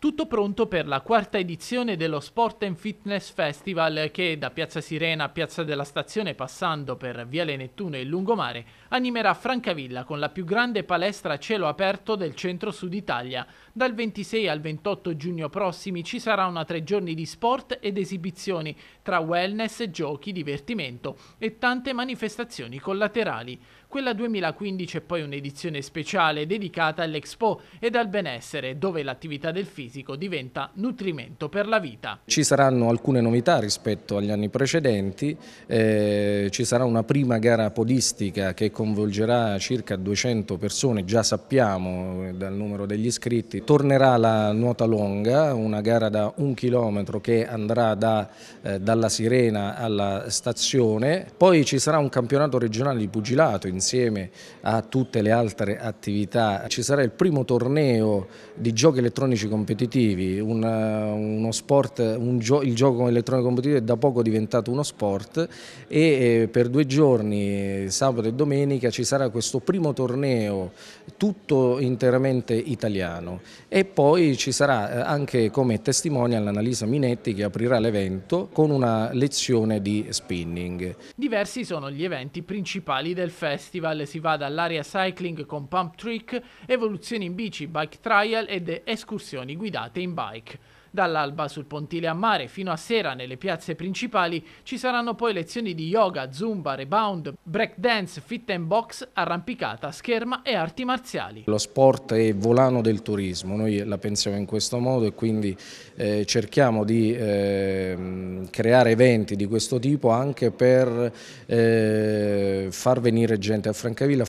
Tutto pronto per la quarta edizione dello Sport and Fitness Festival che da Piazza Sirena a Piazza della Stazione passando per Viale Nettuno e il Lungomare animerà Francavilla con la più grande palestra a cielo aperto del centro-sud Italia. Dal 26 al 28 giugno prossimi ci sarà una tre giorni di sport ed esibizioni tra wellness, giochi, divertimento e tante manifestazioni collaterali. Quella 2015 è poi un'edizione speciale dedicata all'Expo ed al benessere dove l'attività del fisico fisico diventa nutrimento per la vita. Ci saranno alcune novità rispetto agli anni precedenti, eh, ci sarà una prima gara podistica che coinvolgerà circa 200 persone, già sappiamo eh, dal numero degli iscritti. Tornerà la nuota longa, una gara da un chilometro che andrà da, eh, dalla Sirena alla stazione, poi ci sarà un campionato regionale di pugilato insieme a tutte le altre attività, ci sarà il primo torneo di giochi elettronici competitivi competitivi, un, uno sport, un gio il gioco elettronico competitivo è da poco diventato uno sport e eh, per due giorni, sabato e domenica, ci sarà questo primo torneo tutto interamente italiano e poi ci sarà eh, anche come testimonial l'Analisa Minetti che aprirà l'evento con una lezione di spinning. Diversi sono gli eventi principali del festival, si va dall'area cycling con pump trick, evoluzioni in bici, bike trial ed escursioni guidate in bike. Dall'alba all'alba sul pontile a mare fino a sera nelle piazze principali ci saranno poi lezioni di yoga, zumba, rebound, breakdance, fit and box, arrampicata, scherma e arti marziali. Lo sport è volano del turismo, noi la pensiamo in questo modo e quindi eh, cerchiamo di eh, creare eventi di questo tipo anche per eh, far venire gente a Francavilla,